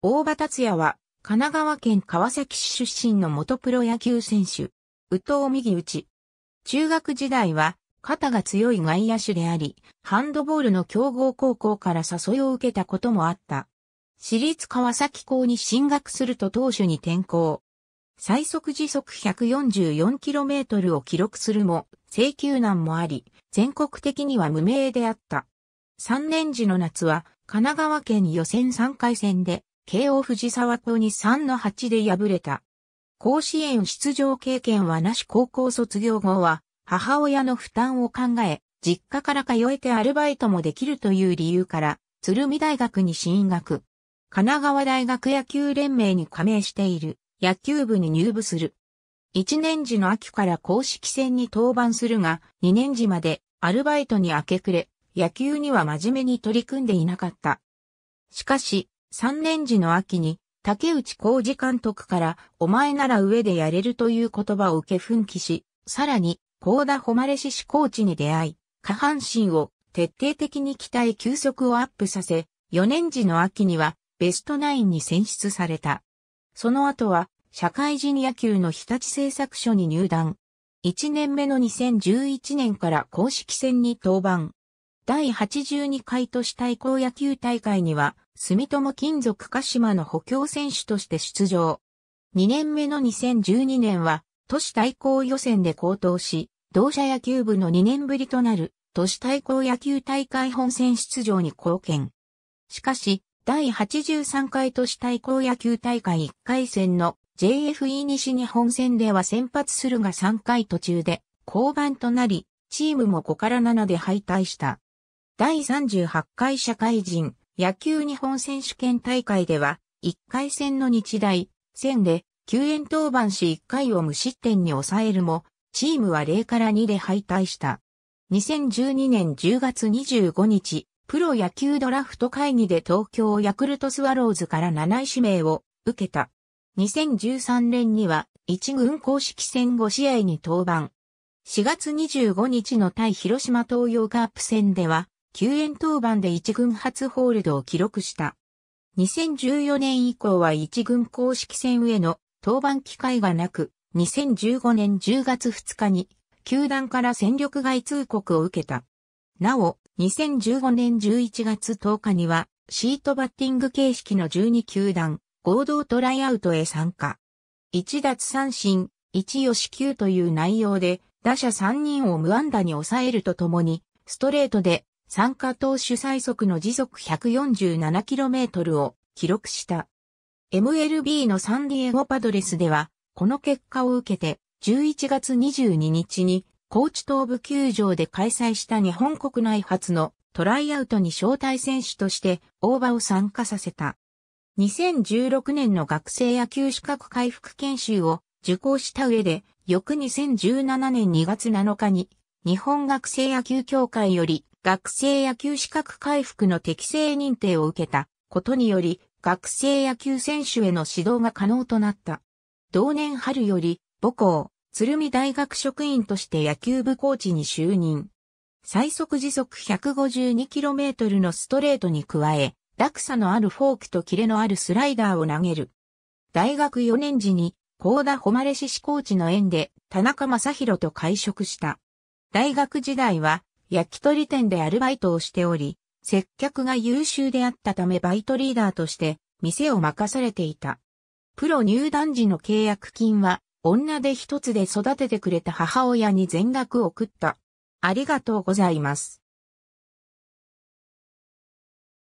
大場達也は、神奈川県川崎市出身の元プロ野球選手。宇藤右打ち。中学時代は、肩が強い外野手であり、ハンドボールの強豪高校から誘いを受けたこともあった。私立川崎校に進学すると当初に転校。最速時速 144km を記録するも、請求難もあり、全国的には無名であった。3年時の夏は、神奈川県予選3回戦で、慶応藤沢校に3の8で敗れた。甲子園出場経験はなし高校卒業後は、母親の負担を考え、実家から通えてアルバイトもできるという理由から、鶴見大学に進学。神奈川大学野球連盟に加盟している野球部に入部する。1年時の秋から公式戦に登板するが、2年時までアルバイトに明け暮れ、野球には真面目に取り組んでいなかった。しかし、3年時の秋に、竹内浩二監督から、お前なら上でやれるという言葉を受け奮起し、さらに、幸田誉志志コーチに出会い、下半身を徹底的に鍛え球速をアップさせ、4年時の秋にはベストナインに選出された。その後は、社会人野球の日立製作所に入団。1年目の2011年から公式戦に登板。第82回都市対抗野球大会には、住友金属鹿島の補強選手として出場。2年目の2012年は、都市対抗予選で高騰し、同社野球部の2年ぶりとなる、都市対抗野球大会本戦出場に貢献。しかし、第83回都市対抗野球大会1回戦の JFE 西日本戦では先発するが3回途中で降板となり、チームも5から7で敗退した。第38回社会人野球日本選手権大会では、1回戦の日大、戦で、救援登板し1回を無失点に抑えるも、チームは0から2で敗退した。2012年10月25日、プロ野球ドラフト会議で東京ヤクルトスワローズから7位指名を受けた。2013年には1軍公式戦5試合に登板。4月25日の対広島東洋カープ戦では救援登板で1軍初ホールドを記録した。2014年以降は1軍公式戦への登板機会がなく、2015年10月2日に球団から戦力外通告を受けた。なお、2015年11月10日にはシートバッティング形式の12球団合同トライアウトへ参加。1奪三振、1し球という内容で打者3人を無安打に抑えるとともに、ストレートで参加投手最速の時速 147km を記録した。MLB のサンディエゴパドレスでは、この結果を受けて、11月22日に、高知東部球場で開催した日本国内初のトライアウトに招待選手として大場を参加させた。2016年の学生野球資格回復研修を受講した上で、翌2017年2月7日に日本学生野球協会より学生野球資格回復の適正認定を受けたことにより、学生野球選手への指導が可能となった。同年春より、母校、鶴見大学職員として野球部コーチに就任。最速時速 152km のストレートに加え、落差のあるフォークとキレのあるスライダーを投げる。大学4年時に、高田誉志志コーチの縁で、田中正宏と会食した。大学時代は、焼き鳥店でアルバイトをしており、接客が優秀であったためバイトリーダーとして店を任されていた。プロ入団時の契約金は女で一つで育ててくれた母親に全額送った。ありがとうございます。